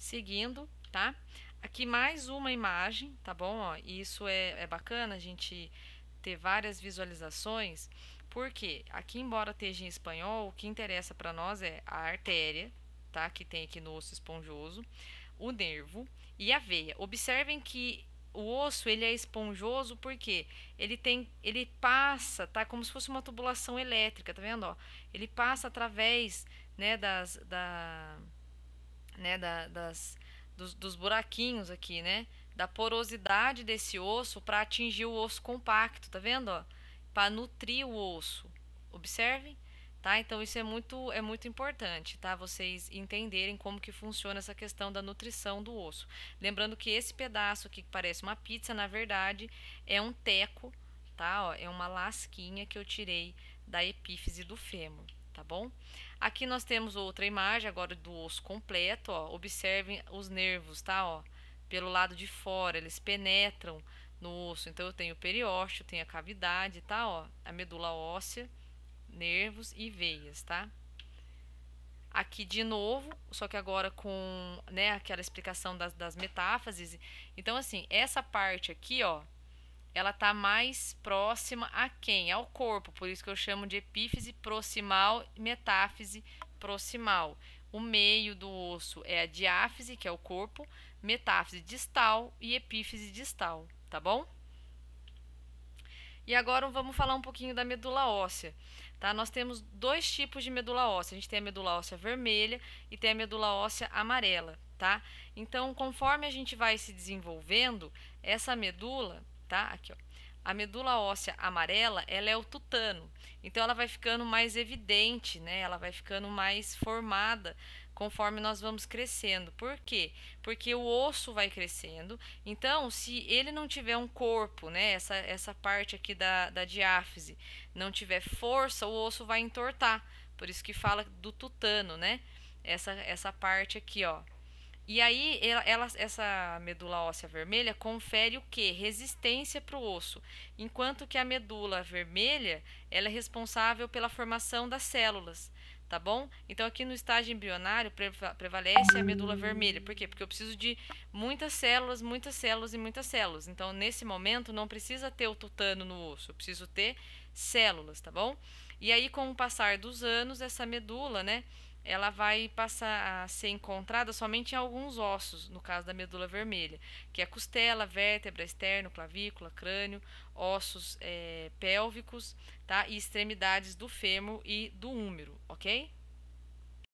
Seguindo, tá? Aqui mais uma imagem, tá bom? Ó, e isso é, é bacana a gente ter várias visualizações, porque aqui, embora esteja em espanhol, o que interessa para nós é a artéria, tá? Que tem aqui no osso esponjoso, o nervo e a veia. Observem que o osso ele é esponjoso porque ele tem ele passa tá como se fosse uma tubulação elétrica tá vendo ó ele passa através né das da né, da, das, dos, dos buraquinhos aqui, né? Da porosidade desse osso para atingir o osso compacto, tá vendo? Para nutrir o osso. Observem? Tá? Então isso é muito é muito importante, tá? Vocês entenderem como que funciona essa questão da nutrição do osso. Lembrando que esse pedaço aqui que parece uma pizza, na verdade, é um teco, tá? Ó, é uma lasquinha que eu tirei da epífise do fêmur tá bom? Aqui nós temos outra imagem agora do osso completo, ó. Observem os nervos, tá, ó? Pelo lado de fora, eles penetram no osso. Então eu tenho o periósteo, tenho a cavidade, tá, ó? A medula óssea, nervos e veias, tá? Aqui de novo, só que agora com, né, aquela explicação das, das metáfases. Então, assim, essa parte aqui, ó, ela está mais próxima a quem? Ao corpo, por isso que eu chamo de epífise proximal e metáfise proximal. O meio do osso é a diáfise, que é o corpo, metáfise distal e epífise distal, tá bom? E agora vamos falar um pouquinho da medula óssea. Tá? Nós temos dois tipos de medula óssea. A gente tem a medula óssea vermelha e tem a medula óssea amarela. Tá? Então, conforme a gente vai se desenvolvendo, essa medula tá? Aqui, ó. A medula óssea amarela, ela é o tutano. Então ela vai ficando mais evidente, né? Ela vai ficando mais formada conforme nós vamos crescendo. Por quê? Porque o osso vai crescendo. Então, se ele não tiver um corpo, né, essa, essa parte aqui da, da diáfise, não tiver força, o osso vai entortar. Por isso que fala do tutano, né? Essa, essa parte aqui, ó, e aí, ela, essa medula óssea vermelha confere o quê? Resistência para o osso. Enquanto que a medula vermelha, ela é responsável pela formação das células, tá bom? Então, aqui no estágio embrionário, prevalece a medula vermelha. Por quê? Porque eu preciso de muitas células, muitas células e muitas células. Então, nesse momento, não precisa ter o tutano no osso, eu preciso ter células, tá bom? E aí, com o passar dos anos, essa medula, né? ela vai passar a ser encontrada somente em alguns ossos, no caso da medula vermelha, que é costela, vértebra, externo, clavícula, crânio, ossos é, pélvicos, tá? E extremidades do fêmur e do úmero, ok?